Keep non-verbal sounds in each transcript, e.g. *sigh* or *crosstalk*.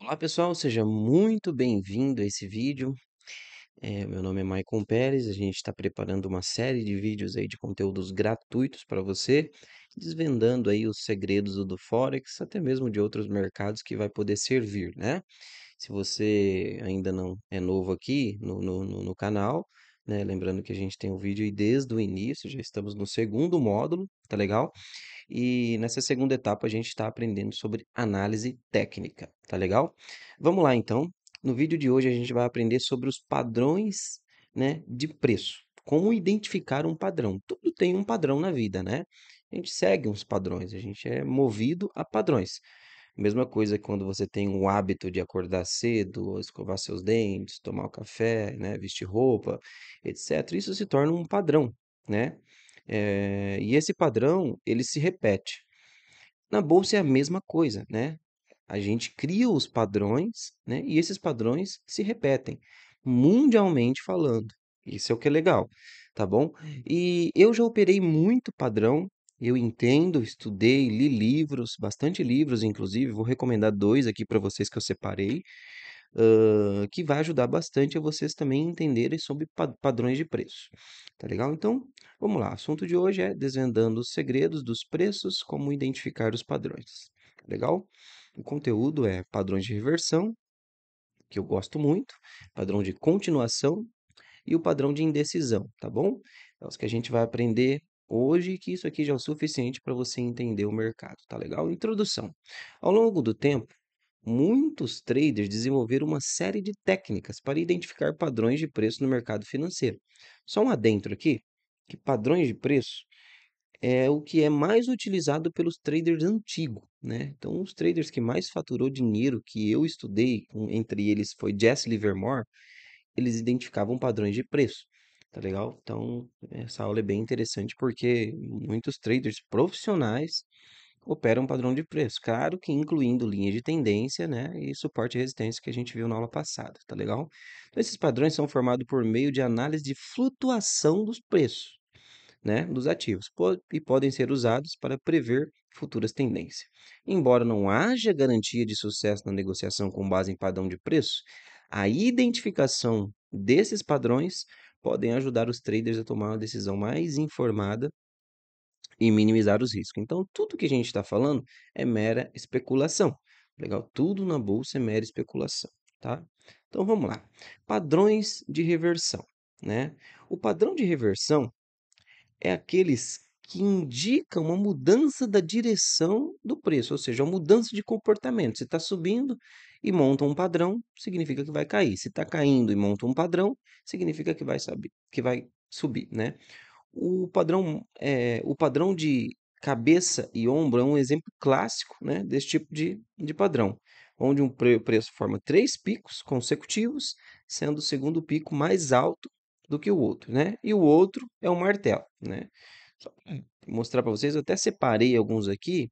Olá pessoal, seja muito bem-vindo a esse vídeo. É, meu nome é Maicon Pérez, a gente está preparando uma série de vídeos aí de conteúdos gratuitos para você, desvendando aí os segredos do Forex, até mesmo de outros mercados que vai poder servir, né? Se você ainda não é novo aqui no, no, no canal, né? Lembrando que a gente tem o um vídeo aí desde o início, já estamos no segundo módulo, tá legal? E nessa segunda etapa a gente está aprendendo sobre análise técnica, tá legal? Vamos lá então. No vídeo de hoje a gente vai aprender sobre os padrões né, de preço. Como identificar um padrão. Tudo tem um padrão na vida, né? A gente segue uns padrões, a gente é movido a padrões. Mesma coisa quando você tem o hábito de acordar cedo, escovar seus dentes, tomar o café, né, vestir roupa, etc. Isso se torna um padrão, né? É, e esse padrão ele se repete. Na bolsa é a mesma coisa, né? A gente cria os padrões, né? E esses padrões se repetem mundialmente falando. Isso é o que é legal, tá bom? E eu já operei muito padrão. Eu entendo, estudei, li livros, bastante livros, inclusive. Vou recomendar dois aqui para vocês que eu separei uh, que vai ajudar bastante a vocês também entenderem sobre padrões de preço. Tá legal? Então, vamos lá. O assunto de hoje é desvendando os segredos dos preços, como identificar os padrões. Tá legal? O conteúdo é padrões de reversão, que eu gosto muito, padrão de continuação e o padrão de indecisão, tá bom? É os que a gente vai aprender hoje, que isso aqui já é o suficiente para você entender o mercado, tá legal? Introdução. Ao longo do tempo, muitos traders desenvolveram uma série de técnicas para identificar padrões de preço no mercado financeiro. Só um adentro aqui, que padrões de preço é o que é mais utilizado pelos traders antigos, né? Então, os traders que mais faturou dinheiro que eu estudei, entre eles foi Jesse Livermore, eles identificavam padrões de preço, tá legal? Então, essa aula é bem interessante porque muitos traders profissionais opera um padrão de preço, claro que incluindo linha de tendência né, e suporte e resistência que a gente viu na aula passada, tá legal? Então, esses padrões são formados por meio de análise de flutuação dos preços né, dos ativos e podem ser usados para prever futuras tendências. Embora não haja garantia de sucesso na negociação com base em padrão de preço, a identificação desses padrões podem ajudar os traders a tomar uma decisão mais informada e minimizar os riscos. Então, tudo que a gente está falando é mera especulação. Legal? Tudo na bolsa é mera especulação, tá? Então, vamos lá. Padrões de reversão, né? O padrão de reversão é aqueles que indicam uma mudança da direção do preço, ou seja, uma mudança de comportamento. Se está subindo e monta um padrão, significa que vai cair. Se está caindo e monta um padrão, significa que vai, saber, que vai subir, né? O padrão, é, o padrão de cabeça e ombro é um exemplo clássico né, desse tipo de, de padrão, onde um preço forma três picos consecutivos, sendo o segundo pico mais alto do que o outro, né? E o outro é o martelo, né? Só hum. mostrar para vocês, eu até separei alguns aqui,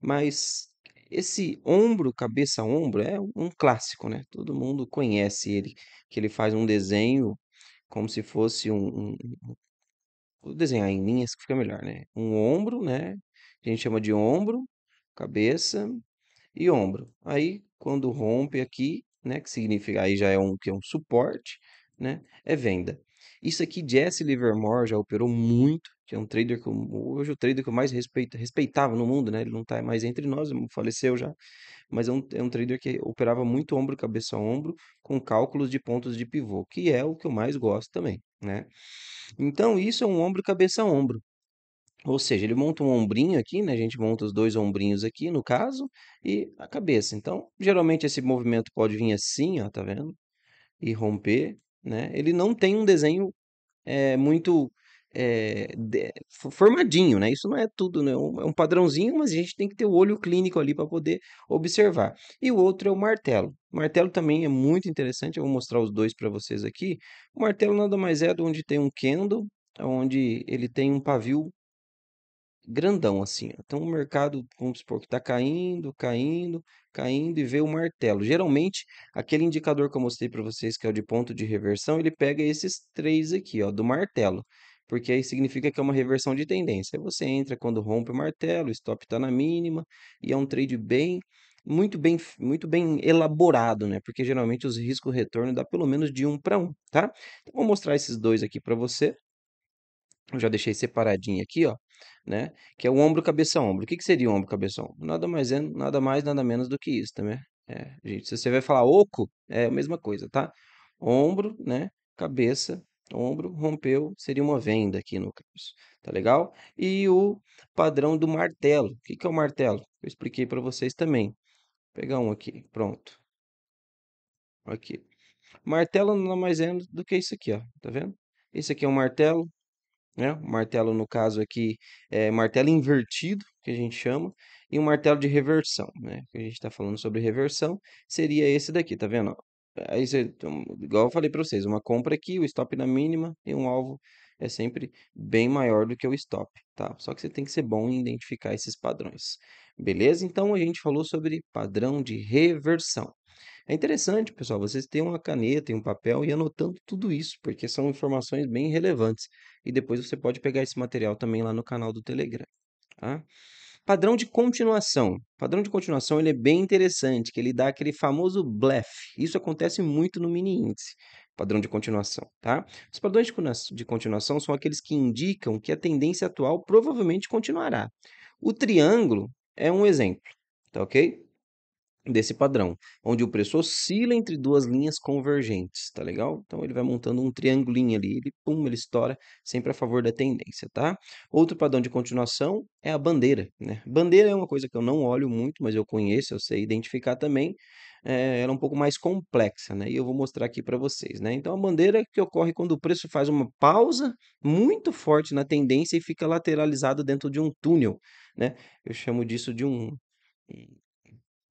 mas esse ombro, cabeça ombro é um clássico, né? Todo mundo conhece ele, que ele faz um desenho como se fosse um, um, Vou desenhar em linhas que fica melhor, né? Um ombro, né? A gente chama de ombro, cabeça e ombro. Aí, quando rompe aqui, né? Que significa aí já é um que é um suporte, né? É venda. Isso aqui, Jesse Livermore já operou muito, que é um trader que eu, hoje o trader que eu mais respeito, respeitava no mundo, né? Ele não está mais entre nós, faleceu já, mas é um, é um trader que operava muito ombro, cabeça a ombro, com cálculos de pontos de pivô, que é o que eu mais gosto também, né? Então, isso é um ombro cabeça ombro. Ou seja, ele monta um ombrinho aqui, né? A gente monta os dois ombrinhos aqui, no caso, e a cabeça. Então, geralmente esse movimento pode vir assim, ó, tá vendo? E romper, né? Ele não tem um desenho é, muito é, de, formadinho, né? Isso não é tudo, né? é um padrãozinho, mas a gente tem que ter o olho clínico ali para poder observar. E o outro é o martelo. O martelo também é muito interessante, eu vou mostrar os dois para vocês aqui. O martelo nada mais é do onde tem um candle, onde ele tem um pavio grandão, assim. Então, o mercado, vamos supor, que está caindo, caindo, caindo e vê o martelo. Geralmente, aquele indicador que eu mostrei para vocês, que é o de ponto de reversão, ele pega esses três aqui, ó, do martelo porque aí significa que é uma reversão de tendência. Aí você entra quando rompe o martelo, o stop está na mínima, e é um trade bem muito bem muito bem elaborado, né? Porque geralmente os risco retorno dá pelo menos de um para um, tá? Então, vou mostrar esses dois aqui para você. Eu já deixei separadinho aqui, ó, né? Que é o ombro cabeça ombro. O que, que seria o ombro cabeça ombro? Nada mais é, nada mais, nada menos do que isso, também. Tá é, gente, se você vai falar oco, é a mesma coisa, tá? Ombro, né? Cabeça Ombro rompeu, seria uma venda aqui no caso, tá legal? E o padrão do martelo. O que, que é o martelo? Eu expliquei para vocês também. Vou pegar um aqui, pronto. Aqui. Martelo não é mais do que isso aqui, ó. Tá vendo? Esse aqui é um martelo, né? O martelo, no caso aqui, é martelo invertido, que a gente chama, e um martelo de reversão, né? Que a gente está falando sobre reversão, seria esse daqui, tá vendo? Aí você, igual eu falei para vocês, uma compra aqui, o stop na mínima e um alvo é sempre bem maior do que o stop, tá? Só que você tem que ser bom em identificar esses padrões. Beleza? Então a gente falou sobre padrão de reversão. É interessante, pessoal, vocês terem uma caneta e um papel e anotando tudo isso, porque são informações bem relevantes. E depois você pode pegar esse material também lá no canal do Telegram, tá? Padrão de continuação. Padrão de continuação ele é bem interessante, que ele dá aquele famoso blefe. Isso acontece muito no mini índice padrão de continuação, tá? Os padrões de continuação são aqueles que indicam que a tendência atual provavelmente continuará. O triângulo é um exemplo, tá ok? desse padrão, onde o preço oscila entre duas linhas convergentes, tá legal? Então ele vai montando um triangulinho ali, ele pum, ele estoura sempre a favor da tendência, tá? Outro padrão de continuação é a bandeira, né? Bandeira é uma coisa que eu não olho muito, mas eu conheço, eu sei identificar também. É, ela é um pouco mais complexa, né? E eu vou mostrar aqui para vocês, né? Então a bandeira é que ocorre quando o preço faz uma pausa muito forte na tendência e fica lateralizado dentro de um túnel, né? Eu chamo disso de um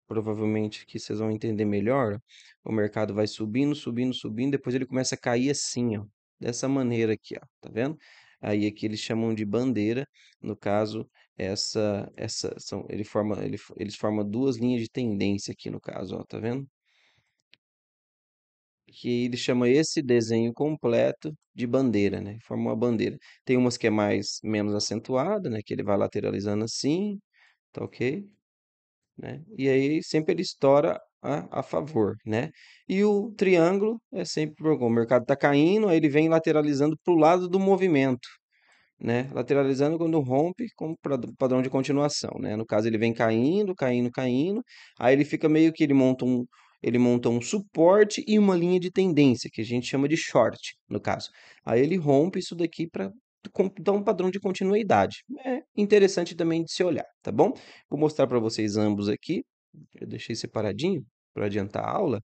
provavelmente que vocês vão entender melhor, o mercado vai subindo, subindo, subindo, depois ele começa a cair assim, ó, dessa maneira aqui, ó, tá vendo? Aí aqui eles chamam de bandeira, no caso, essa essa são ele forma ele, eles formam duas linhas de tendência aqui no caso, ó, tá vendo? Que ele chama esse desenho completo de bandeira, né? Forma uma bandeira. Tem umas que é mais menos acentuada, né, que ele vai lateralizando assim, tá OK? né? E aí sempre ele estoura a, a favor, né? E o triângulo é sempre bom, o mercado está caindo, aí ele vem lateralizando para o lado do movimento, né? Lateralizando quando rompe como padrão de continuação, né? No caso ele vem caindo, caindo, caindo, aí ele fica meio que ele monta um ele monta um suporte e uma linha de tendência, que a gente chama de short, no caso. Aí ele rompe isso daqui para dá um padrão de continuidade. É interessante também de se olhar, tá bom? Vou mostrar para vocês ambos aqui. Eu deixei separadinho para adiantar a aula.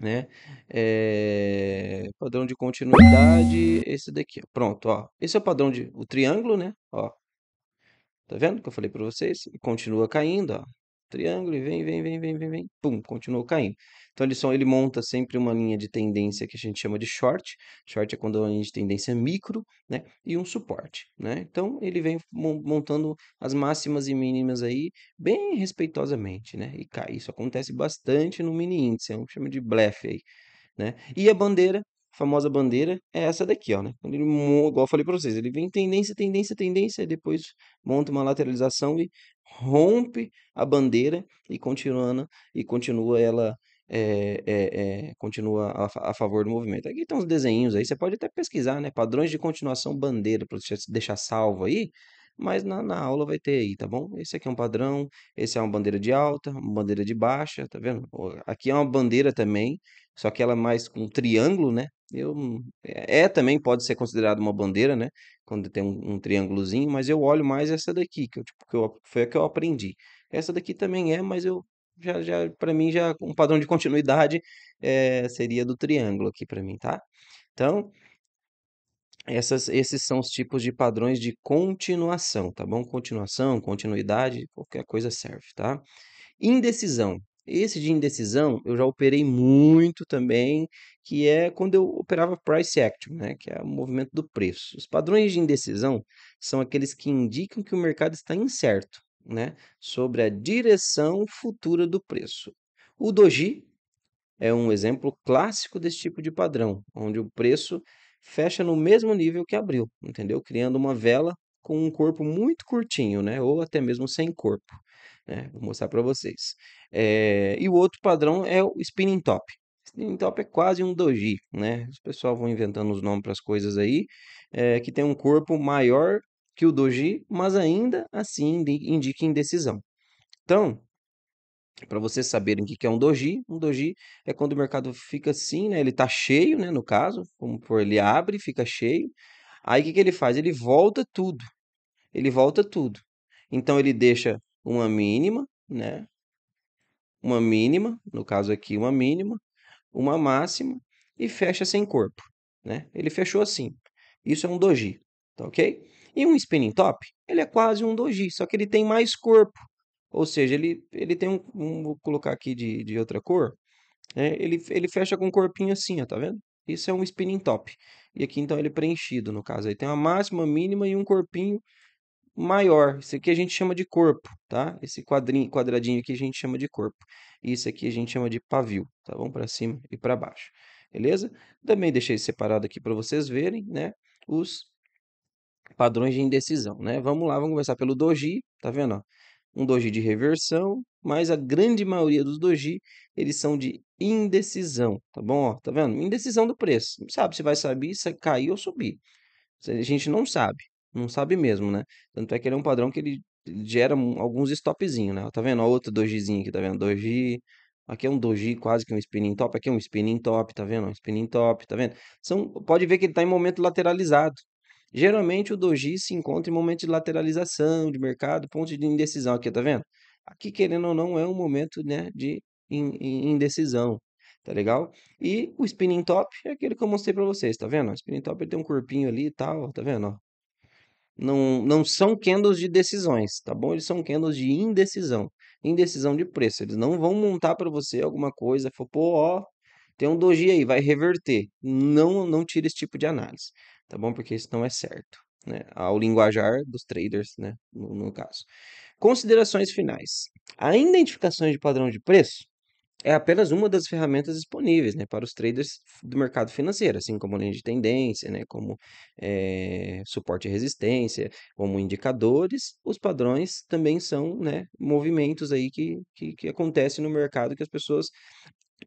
Né? É... Padrão de continuidade, esse daqui. Pronto, ó. Esse é o padrão de o triângulo, né? Ó. Tá vendo que eu falei para vocês? E continua caindo, ó triângulo e vem, vem, vem, vem, vem, vem, pum, continuou caindo. Então ele, só, ele monta sempre uma linha de tendência que a gente chama de short, short é quando a linha de tendência é micro, né, e um suporte, né. Então ele vem montando as máximas e mínimas aí bem respeitosamente, né, e cai. Isso acontece bastante no mini índice, é um chama de blefe aí. Né? E a bandeira famosa bandeira é essa daqui, ó, né? Quando ele, igual eu falei para vocês, ele vem tendência, tendência, tendência, depois monta uma lateralização e rompe a bandeira e continuando e continua ela é, é, é, continua a, a, favor do movimento. Aqui estão os desenhos aí, você pode até pesquisar, né? Padrões de continuação bandeira para deixar salvo aí mas na, na aula vai ter aí, tá bom? Esse aqui é um padrão, esse é uma bandeira de alta, uma bandeira de baixa, tá vendo? Aqui é uma bandeira também, só que ela é mais com um triângulo, né? Eu, hum, é, é também, pode ser considerado uma bandeira, né? Quando tem um, um triângulozinho, mas eu olho mais essa daqui, que, eu, tipo, que eu, foi a que eu aprendi. Essa daqui também é, mas eu já, já para mim já um padrão de continuidade é, seria do triângulo aqui para mim, tá? Então, essas, esses são os tipos de padrões de continuação, tá bom? Continuação, continuidade, qualquer coisa serve, tá? Indecisão. Esse de indecisão eu já operei muito também, que é quando eu operava price action, né? que é o movimento do preço. Os padrões de indecisão são aqueles que indicam que o mercado está incerto né? sobre a direção futura do preço. O doji é um exemplo clássico desse tipo de padrão, onde o preço fecha no mesmo nível que abriu, entendeu? Criando uma vela com um corpo muito curtinho, né? Ou até mesmo sem corpo. Né? Vou mostrar para vocês. É... E o outro padrão é o spinning top. Spinning top é quase um doji, né? Os pessoal vão inventando os nomes para as coisas aí, é... que tem um corpo maior que o doji, mas ainda assim indica indecisão. Então, para vocês saberem o que é um doji, um doji é quando o mercado fica assim, né? Ele tá cheio, né? No caso, como por ele abre, fica cheio. Aí o que, que ele faz? Ele volta tudo. Ele volta tudo. Então ele deixa uma mínima, né? Uma mínima, no caso aqui uma mínima, uma máxima e fecha sem corpo, né? Ele fechou assim. Isso é um doji, tá ok? E um spinning top, ele é quase um doji, só que ele tem mais corpo. Ou seja, ele, ele tem um, um Vou colocar aqui de, de outra cor. Né? Ele, ele fecha com um corpinho assim, ó, tá vendo? Isso é um spinning top. E aqui então ele é preenchido, no caso. Aí tem uma máxima, mínima e um corpinho maior. Isso aqui a gente chama de corpo, tá? Esse quadrinho, quadradinho aqui a gente chama de corpo. E isso aqui a gente chama de pavio, tá bom? Para cima e para baixo. Beleza? Também deixei separado aqui para vocês verem, né? Os padrões de indecisão, né? Vamos lá, vamos começar pelo doji, tá vendo? Ó? um doji de reversão, mas a grande maioria dos doji, eles são de indecisão, tá bom? Ó, tá vendo? Indecisão do preço. Não sabe se vai saber, se cair ou subir. A gente não sabe, não sabe mesmo, né? Tanto é que ele é um padrão que ele gera alguns stopzinhos, né? Tá vendo? Ó, outro dojizinho aqui, tá vendo? Doji, Aqui é um doji, quase que um spinning top. Aqui é um spinning top, tá vendo? Um spinning top, tá vendo? São, pode ver que ele está em momento lateralizado, Geralmente o doji se encontra em momentos de lateralização de mercado, ponto de indecisão aqui, tá vendo? Aqui, querendo ou não, é um momento né, de indecisão, tá legal? E o spinning top é aquele que eu mostrei para vocês, tá vendo? O spinning top tem um corpinho ali e tal, tá vendo? Não, não são candles de decisões, tá bom? Eles são candles de indecisão, indecisão de preço. Eles não vão montar para você alguma coisa, pô, ó, tem um doji aí, vai reverter. Não, não tira esse tipo de análise tá bom? Porque isso não é certo, né? Ao linguajar dos traders, né? No, no caso. Considerações finais. A identificação de padrão de preço é apenas uma das ferramentas disponíveis né, para os traders do mercado financeiro, assim como linha de tendência, né, como é, suporte e resistência, como indicadores, os padrões também são né, movimentos aí que, que, que acontecem no mercado que as pessoas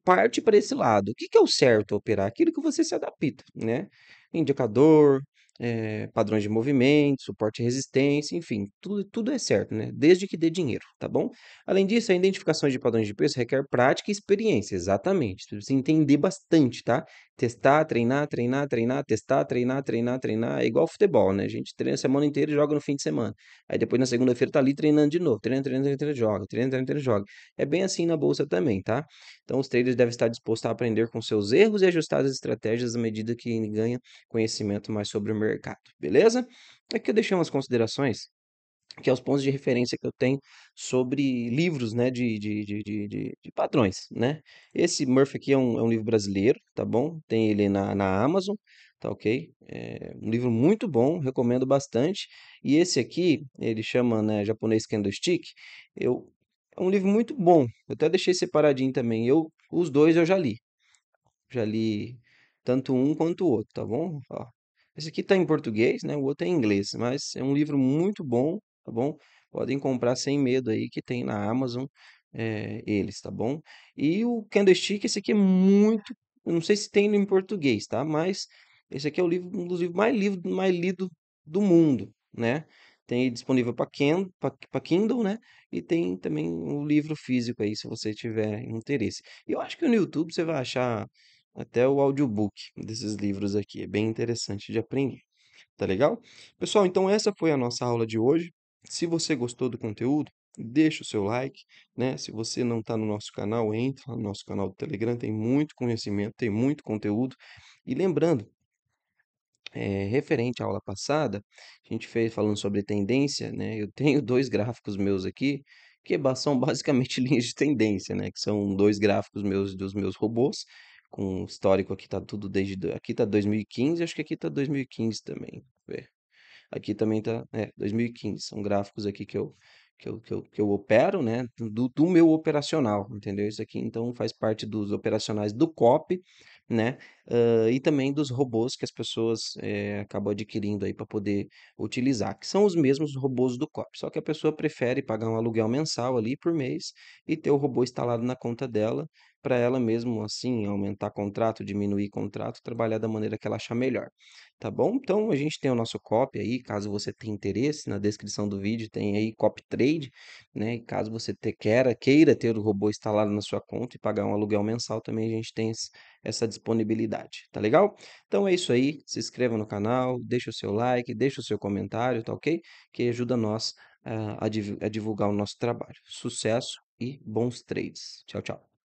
parte para esse lado. O que, que é o certo operar? Aquilo que você se adapta, né? indicador, é, padrões de movimento, suporte e resistência, enfim, tudo, tudo é certo, né? Desde que dê dinheiro, tá bom? Além disso, a identificação de padrões de preço requer prática e experiência, exatamente. Você precisa entender bastante, tá? testar, treinar, treinar, treinar, testar, treinar, treinar, treinar. É igual futebol, né? A gente treina a semana inteira e joga no fim de semana. Aí depois na segunda-feira tá ali treinando de novo. Treina, treina, treina, treina, joga. Treina, treina, treina, joga. É bem assim na bolsa também, tá? Então os traders devem estar dispostos a aprender com seus erros e ajustar as estratégias à medida que ganha conhecimento mais sobre o mercado, beleza? Aqui eu deixei umas considerações que é os pontos de referência que eu tenho sobre livros né, de, de, de, de, padrões. Né? Esse Murphy aqui é um, é um livro brasileiro, tá bom? Tem ele na, na Amazon, tá ok? É um livro muito bom, recomendo bastante. E esse aqui, ele chama né, Japonês Candlestick, eu, é um livro muito bom. Eu até deixei separadinho também. Eu, os dois eu já li. Já li tanto um quanto o outro, tá bom? Ó, esse aqui está em português, né? O outro é em inglês, mas é um livro muito bom, tá bom? Podem comprar sem medo aí que tem na Amazon é, eles, tá bom? E o Candlestick, esse aqui é muito, eu não sei se tem em português, tá? Mas esse aqui é o livro, um dos livros mais, livro, mais lido do mundo, né? Tem disponível para Kindle, né? E tem também o um livro físico aí, se você tiver interesse. E eu acho que no YouTube você vai achar até o audiobook desses livros aqui. É bem interessante de aprender. Tá legal? Pessoal, então essa foi a nossa aula de hoje. Se você gostou do conteúdo, deixa o seu like, né? Se você não está no nosso canal, entra no nosso canal do Telegram, tem muito conhecimento, tem muito conteúdo. E lembrando, é, referente à aula passada, a gente fez falando sobre tendência, né? Eu tenho *laughs* dois gráficos meus aqui que são basicamente *laughs* linhas de tendência, né? Que são dois gráficos meus dos meus robôs, com histórico aqui tá tudo desde aqui tá 2015, acho que aqui tá 2015 também. Vamos ver. Aqui também tá, é, 2015. São gráficos aqui que eu que eu, que eu, que eu opero, né, do, do meu operacional, entendeu? Isso aqui, então, faz parte dos operacionais do COP, né, uh, e também dos robôs que as pessoas é, acabam adquirindo aí para poder utilizar, que são os mesmos robôs do COP, só que a pessoa prefere pagar um aluguel mensal ali por mês e ter o robô instalado na conta dela para ela mesmo, assim, aumentar contrato, diminuir contrato, trabalhar da maneira que ela achar melhor, tá bom? Então, a gente tem o nosso copy aí, caso você tenha interesse, na descrição do vídeo tem aí copy trade, né? E caso você te queira, queira ter o robô instalado na sua conta e pagar um aluguel mensal, também a gente tem essa disponibilidade, tá legal? Então é isso aí, se inscreva no canal, deixa o seu like, deixa o seu comentário, tá ok? Que ajuda nós a divulgar o nosso trabalho. Sucesso e bons trades. Tchau, tchau.